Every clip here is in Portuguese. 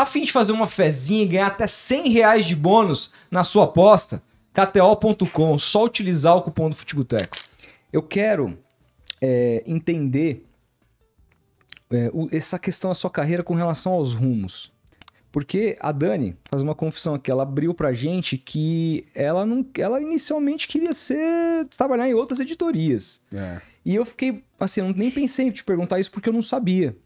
Tá afim de fazer uma fezinha e ganhar até 100 reais de bônus na sua aposta? KTO.com, só utilizar o cupom do Futeboteco. Eu quero é, entender é, o, essa questão da sua carreira com relação aos rumos. Porque a Dani faz uma confissão aqui, ela abriu pra gente que ela não, ela inicialmente queria ser trabalhar em outras editorias. É. E eu fiquei assim, eu nem pensei em te perguntar isso porque eu não sabia.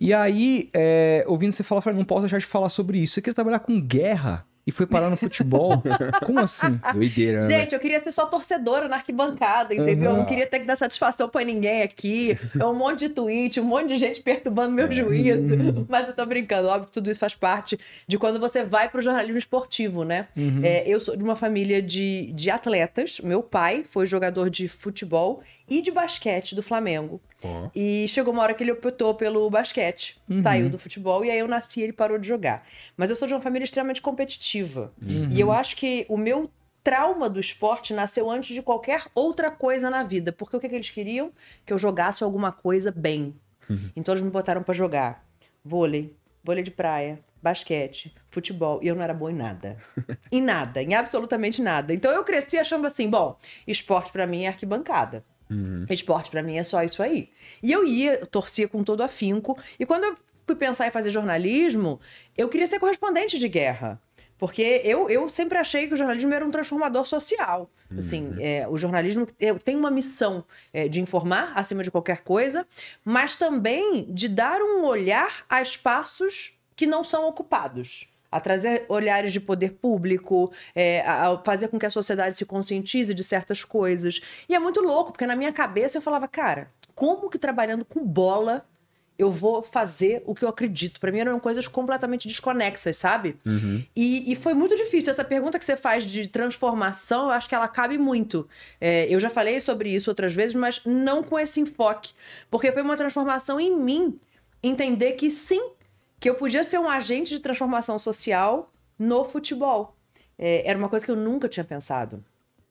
E aí, é, ouvindo você falar, eu falei, não posso deixar de falar sobre isso. Você queria trabalhar com guerra e foi parar no futebol? Como assim? Doideira. Né? Gente, eu queria ser só torcedora na arquibancada, entendeu? Uhum. Eu não queria ter que dar satisfação pra ninguém aqui. É um monte de tweet, um monte de gente perturbando meu é. juízo. Uhum. Mas eu tô brincando. Óbvio que tudo isso faz parte de quando você vai pro jornalismo esportivo, né? Uhum. É, eu sou de uma família de, de atletas. Meu pai foi jogador de futebol e de basquete do Flamengo. Oh. E chegou uma hora que ele optou pelo basquete, uhum. saiu do futebol e aí eu nasci e ele parou de jogar. Mas eu sou de uma família extremamente competitiva. Uhum. E eu acho que o meu trauma do esporte nasceu antes de qualquer outra coisa na vida. Porque o que, que eles queriam? Que eu jogasse alguma coisa bem. Uhum. Então eles me botaram para jogar vôlei, vôlei de praia, basquete, futebol, e eu não era boa em nada. em nada, em absolutamente nada. Então eu cresci achando assim, bom, esporte para mim é arquibancada. Uhum. Esporte para mim é só isso aí. E eu ia, torcia com todo afinco. E quando eu fui pensar em fazer jornalismo, eu queria ser correspondente de guerra. Porque eu, eu sempre achei que o jornalismo era um transformador social. Uhum. Assim, é, o jornalismo tem uma missão é, de informar acima de qualquer coisa, mas também de dar um olhar a espaços que não são ocupados a trazer olhares de poder público, é, a fazer com que a sociedade se conscientize de certas coisas. E é muito louco, porque na minha cabeça eu falava, cara, como que trabalhando com bola eu vou fazer o que eu acredito. Para mim eram coisas completamente desconexas, sabe? Uhum. E, e, foi muito difícil. Essa pergunta que você faz de transformação, eu acho que ela cabe muito. É, eu já falei sobre isso outras vezes, mas não com esse enfoque. Porque foi uma transformação em mim entender que sim, que eu podia ser um agente de transformação social no futebol. É, era uma coisa que eu nunca tinha pensado.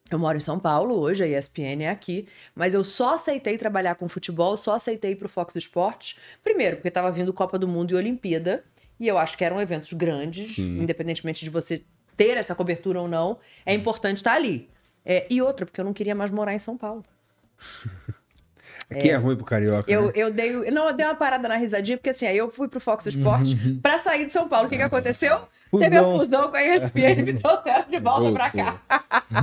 Eu moro em São Paulo hoje, a ESPN é aqui, mas eu só aceitei trabalhar com futebol, só aceitei ir o Fox Sports primeiro, porque estava vindo Copa do Mundo e Olimpíada, e eu acho que eram eventos grandes, Sim. independentemente de você ter essa cobertura ou não, é importante estar tá ali. É, e outra, porque eu não queria mais morar em São Paulo. Aqui é, é ruim pro carioca. Eu, né? eu dei. Não, eu dei uma parada na risadinha, porque assim, aí eu fui pro Fox Sports uhum. pra sair de São Paulo. O que, que aconteceu? Fusão. Teve a fusão com a ESPN me trouxeram de volta Voltou. pra cá.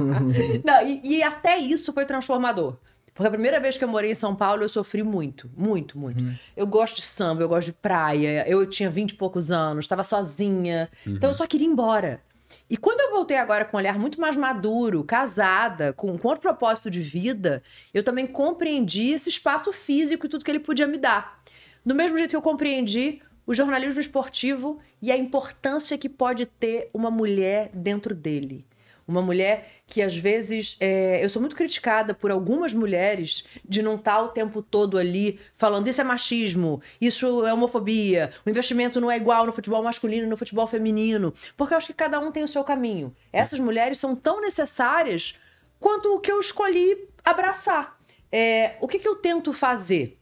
não, e, e, até isso foi transformador. Porque a primeira vez que eu morei em São Paulo, eu sofri muito, muito, muito. Uhum. Eu gosto de samba, eu gosto de praia, eu tinha vinte e poucos anos, estava sozinha. Uhum. Então eu uhum. só queria ir embora. E quando eu voltei agora com um olhar muito mais maduro, casada, com, com outro propósito de vida, eu também compreendi esse espaço físico e tudo que ele podia me dar. Do mesmo jeito que eu compreendi o jornalismo esportivo e a importância que pode ter uma mulher dentro dele. Uma mulher que às vezes é... eu sou muito criticada por algumas mulheres de não estar tá o tempo todo ali falando isso é machismo, isso é homofobia, o investimento não é igual no futebol masculino e no futebol feminino, porque eu acho que cada um tem o seu caminho. Essas mulheres são tão necessárias quanto o que eu escolhi abraçar. É... o que, que eu tento fazer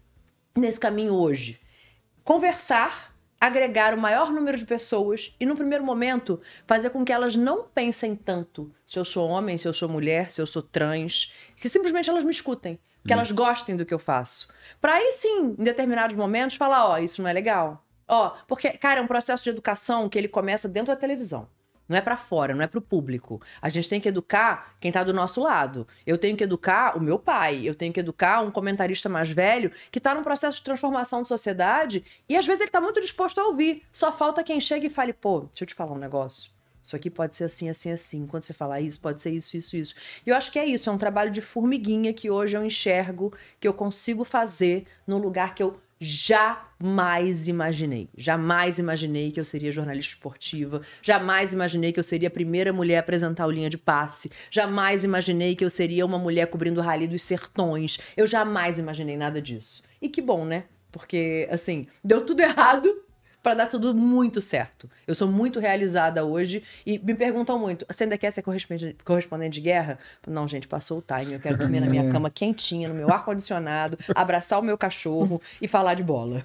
nesse caminho hoje? Conversar agregar o maior número de pessoas e, no primeiro momento, fazer com que elas não pensem tanto se eu sou homem, se eu sou mulher, se eu sou trans, que simplesmente elas me escutem, que hum. elas gostem do que eu faço. Para aí sim, em determinados momentos, falar: ó, oh, isso não é legal. Ó, oh, porque, cara, é um processo de educação que ele começa dentro da televisão. Não é para fora, não é para o público. A gente tem que educar quem está do nosso lado. Eu tenho que educar o meu pai, eu tenho que educar um comentarista mais velho que está num processo de transformação de sociedade e às vezes ele está muito disposto a ouvir. Só falta quem chega e fale: pô, deixa eu te falar um negócio. Isso aqui pode ser assim, assim, assim. Quando você falar isso, pode ser isso, isso, isso. E eu acho que é isso. É um trabalho de formiguinha que hoje eu enxergo, que eu consigo fazer no lugar que eu jamais imaginei. Jamais imaginei que eu seria jornalista esportiva, jamais imaginei que eu seria a primeira mulher a apresentar o linha de passe, jamais imaginei que eu seria uma mulher cobrindo o Rally dos Sertões. Eu jamais imaginei nada disso. E que bom, né? Porque, assim, deu tudo errado para dar tudo muito certo. Eu sou muito realizada hoje e me perguntam muito: você ainda quer ser correspondente, correspondente de guerra? Não, gente, passou o time. Eu quero dormir na minha é. cama quentinha, no meu ar-condicionado, abraçar o meu cachorro e falar de bola.